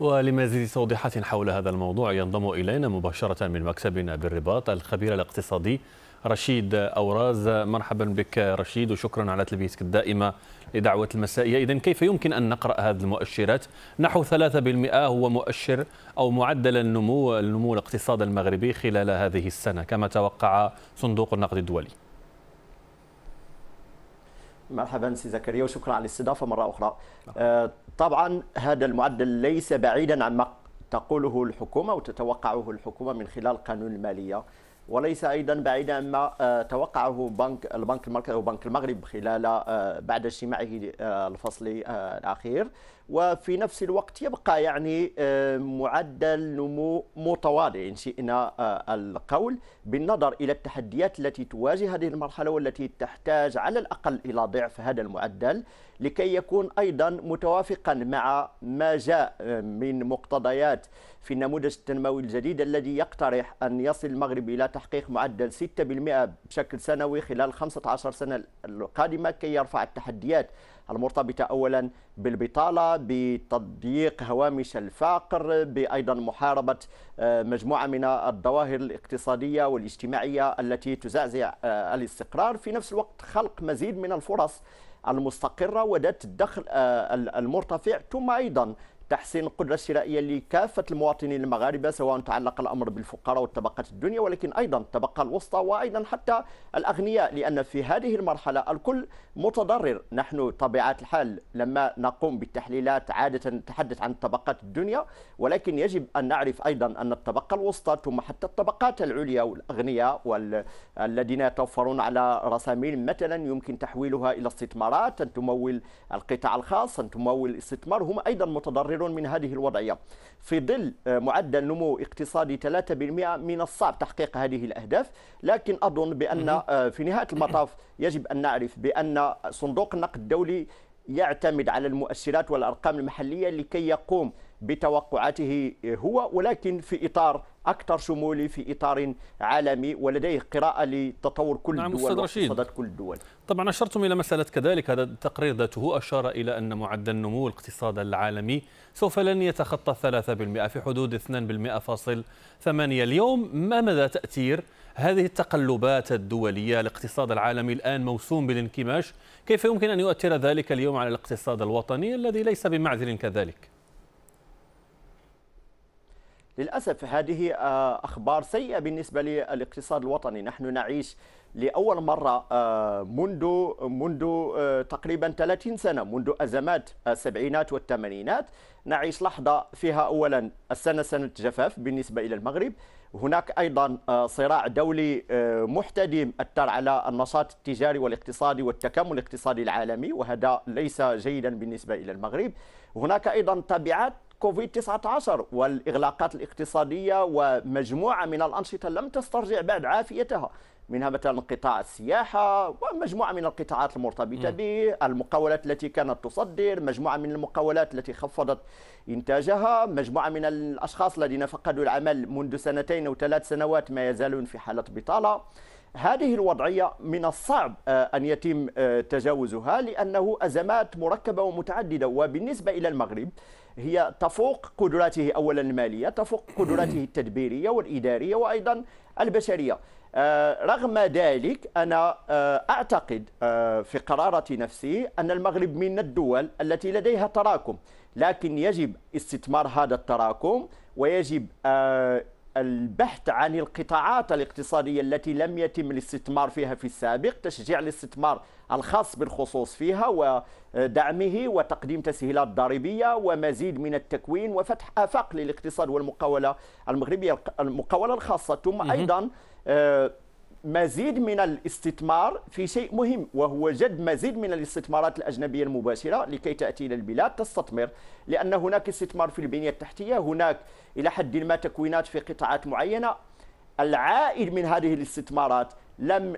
ولمزيد توضيحات حول هذا الموضوع ينضم إلينا مباشرة من مكتبنا بالرباط الخبير الاقتصادي رشيد أوراز مرحبا بك رشيد وشكرا على تلبيتك الدائمة لدعوة المسائية إذا كيف يمكن أن نقرأ هذه المؤشرات نحو 3% هو مؤشر أو معدل النمو النمو الاقتصاد المغربي خلال هذه السنة كما توقع صندوق النقد الدولي مرحبا سي زكريا وشكرا على الاستضافه مره اخرى. آه طبعا هذا المعدل ليس بعيدا عما تقوله الحكومه وتتوقعه الحكومه من خلال قانون الماليه وليس ايضا بعيدا عما آه، توقعه بنك البنك المركزي وبنك المغرب خلال آه، بعد اجتماعه آه، الفصلي الاخير وفي نفس الوقت يبقى يعني معدل نمو متواضع ان شئنا القول بالنظر الى التحديات التي تواجه هذه المرحله والتي تحتاج على الاقل الى ضعف هذا المعدل لكي يكون أيضا متوافقا مع ما جاء من مقتضيات في النموذج التنموي الجديد الذي يقترح أن يصل المغرب إلى تحقيق معدل 6% بشكل سنوي خلال 15 سنة القادمة كي يرفع التحديات المرتبطة أولا بالبطالة بتضييق هوامش الفقر بأيضا محاربة آه، مجموعة من الظواهر الاقتصادية والاجتماعية التي تزعزع آه، الاستقرار في نفس الوقت خلق مزيد من الفرص المستقرة وذات الدخل آه، المرتفع ثم أيضا تحسين القدرة الشرائية لكافة المواطنين المغاربة سواء تعلق الأمر بالفقراء والطبقات الدنيا ولكن أيضا الطبقة الوسطى وأيضا حتى الأغنياء لأن في هذه المرحلة الكل متضرر نحن طبيعة الحال لما نقوم بالتحليلات عادة نتحدث عن طبقات الدنيا ولكن يجب أن نعرف أيضا أن الطبقة الوسطى ثم حتى الطبقات العليا والأغنياء والذين يتوفرون على رسامين مثلا يمكن تحويلها إلى استثمارات أن تمول القطاع الخاص أن تمول الاستثمار هم أيضا متضررون متضررون من هذه الوضعية في ظل آه، معدل نمو اقتصادي 3% من الصعب تحقيق هذه الأهداف لكن أظن بأن آه، في نهاية المطاف يجب أن نعرف بأن صندوق النقد الدولي يعتمد على المؤشرات والأرقام المحلية لكي يقوم بتوقعاته آه، هو ولكن في إطار اكثر شمولي في اطار عالمي ولديه قراءه لتطور كل نعم الدول واقتصادات كل الدول طبعا اشرتم الى مساله كذلك هذا التقرير ذاته اشار الى ان معدل نمو الاقتصاد العالمي سوف لن يتخطى 3% في حدود 2.8 اليوم ما مدى تاثير هذه التقلبات الدوليه الاقتصاد العالمي الان موسوم بالانكماش كيف يمكن ان يؤثر ذلك اليوم على الاقتصاد الوطني الذي ليس بمعزل كذلك للأسف هذه آه، أخبار سيئة بالنسبة للاقتصاد الوطني نحن نعيش لأول مرة آه، منذ منذ آه، تقريبا 30 سنة منذ أزمات السبعينات والثمانينات نعيش لحظة فيها أولا السنة سنة جفاف بالنسبة إلى المغرب هناك أيضا صراع دولي محتدم أثر على النشاط التجاري والاقتصادي والتكامل الاقتصادي العالمي وهذا ليس جيدا بالنسبة إلى المغرب هناك أيضا تبعات كوفيد 19 والاغلاقات الاقتصاديه ومجموعه من الانشطه لم تسترجع بعد عافيتها منها مثلا قطاع السياحة ومجموعة من القطاعات المرتبطة به المقاولات التي كانت تصدر مجموعة من المقاولات التي خفضت إنتاجها مجموعة من الأشخاص الذين فقدوا العمل منذ سنتين أو ثلاث سنوات ما يزالون في حالة بطالة هذه الوضعية من الصعب آه، أن يتم آه، تجاوزها لأنه أزمات مركبة ومتعددة وبالنسبة إلى المغرب هي تفوق قدراته أولا المالية تفوق قدراته التدبيرية والإدارية وأيضا البشرية آه، رغم ذلك أنا آه، أعتقد آه، في قرارة نفسي أن المغرب من الدول التي لديها تراكم لكن يجب استثمار هذا التراكم ويجب البحث عن القطاعات الاقتصادية التي لم يتم الاستثمار فيها في السابق تشجيع الاستثمار الخاص بالخصوص فيها ودعمه وتقديم تسهيلات ضريبية ومزيد من التكوين وفتح آفاق للاقتصاد والمقاولة المغربية المقاولة الخاصة ثم أيضا آه، مزيد من الاستثمار في شيء مهم وهو جد مزيد من الاستثمارات الأجنبية المباشرة لكي تأتي إلى البلاد تستثمر لأن هناك استثمار في البنية التحتية هناك إلى حد ما تكوينات في قطاعات معينة العائد من هذه الاستثمارات لم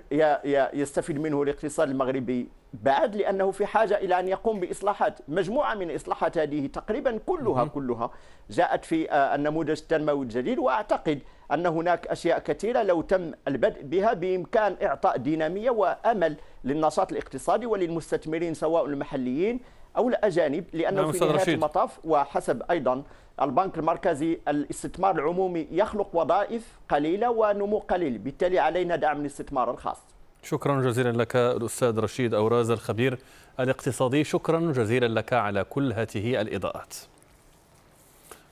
يستفيد منه الاقتصاد المغربي بعد لانه في حاجه الى ان يقوم باصلاحات، مجموعه من الاصلاحات هذه تقريبا كلها كلها جاءت في آه، النموذج التنموي الجديد واعتقد أن هناك أشياء كثيرة لو تم البدء بها بإمكان إعطاء دينامية وأمل للنشاط الاقتصادي وللمستثمرين سواء المحليين أو الأجانب لأنه نعم، في نهاية المطاف وحسب أيضا البنك المركزي الاستثمار العمومي يخلق وظائف قليلة ونمو قليل بالتالي علينا دعم الاستثمار الخاص شكرا جزيلا لك الأستاذ رشيد أوراز الخبير الاقتصادي شكرا جزيلا لك على كل هذه الإضاءات